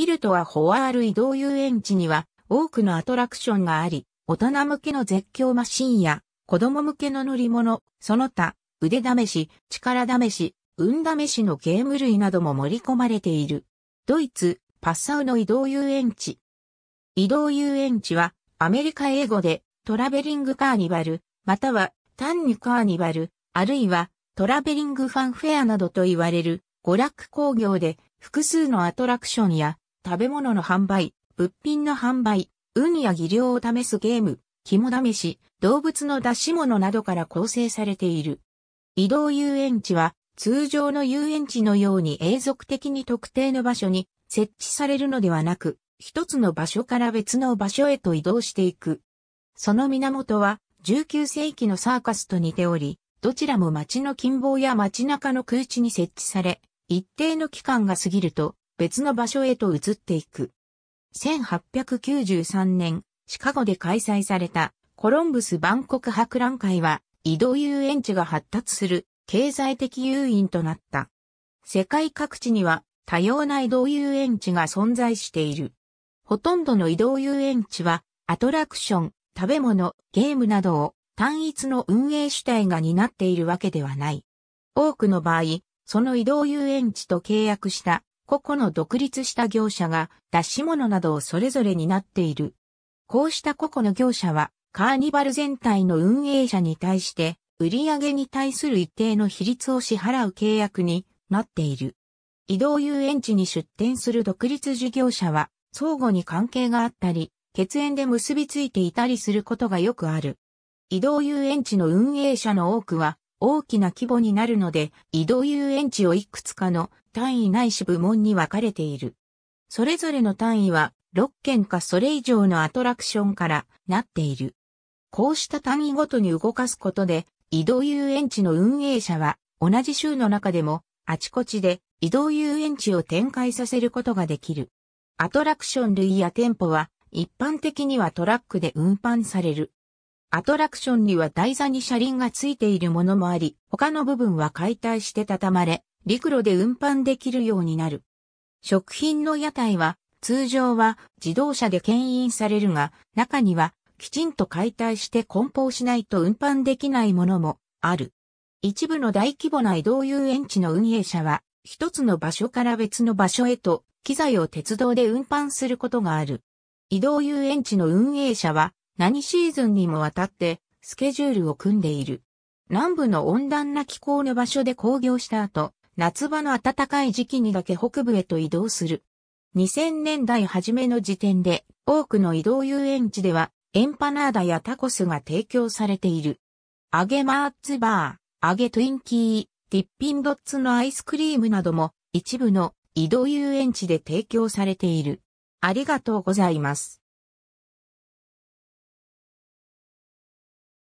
キルトはホアール移動遊園地には多くのアトラクションがあり、大人向けの絶叫マシンや子供向けの乗り物、その他、腕試し、力試し、運試しのゲーム類なども盛り込まれている。ドイツ、パッサウの移動遊園地。移動遊園地はアメリカ英語でトラベリングカーニバル、または単にカーニバル、あるいはトラベリングファンフェアなどと言われる娯楽工業で複数のアトラクションや食べ物の販売、物品の販売、運や技量を試すゲーム、肝試し、動物の出し物などから構成されている。移動遊園地は通常の遊園地のように永続的に特定の場所に設置されるのではなく、一つの場所から別の場所へと移動していく。その源は19世紀のサーカスと似ており、どちらも街の近傍や街中の空地に設置され、一定の期間が過ぎると別の場所へと移っていく。1893年、シカゴで開催されたコロンブス万国博覧会は移動遊園地が発達する経済的誘因となった。世界各地には多様な移動遊園地が存在している。ほとんどの移動遊園地はアトラクション、食べ物、ゲームなどを単一の運営主体が担っているわけではない。多くの場合、その移動遊園地と契約した個々の独立した業者が出し物などをそれぞれになっている。こうした個々の業者は、カーニバル全体の運営者に対して、売上に対する一定の比率を支払う契約になっている。移動遊園地に出店する独立事業者は、相互に関係があったり、血縁で結びついていたりすることがよくある。移動遊園地の運営者の多くは、大きな規模になるので、移動遊園地をいくつかの単位ないし部門に分かれている。それぞれの単位は6件かそれ以上のアトラクションからなっている。こうした単位ごとに動かすことで、移動遊園地の運営者は同じ州の中でもあちこちで移動遊園地を展開させることができる。アトラクション類や店舗は一般的にはトラックで運搬される。アトラクションには台座に車輪がついているものもあり、他の部分は解体して畳まれ、陸路で運搬できるようになる。食品の屋台は、通常は自動車で牽引されるが、中にはきちんと解体して梱包しないと運搬できないものもある。一部の大規模な移動遊園地の運営者は、一つの場所から別の場所へと機材を鉄道で運搬することがある。移動遊園地の運営者は何シーズンにもわたってスケジュールを組んでいる。南部の温暖な気候の場所で興行した後、夏場の暖かい時期にだけ北部へと移動する。2000年代初めの時点で多くの移動遊園地ではエンパナーダやタコスが提供されている。揚げマーツバー、揚げトゥインキー、ティッピンドッツのアイスクリームなども一部の移動遊園地で提供されている。ありがとうございます。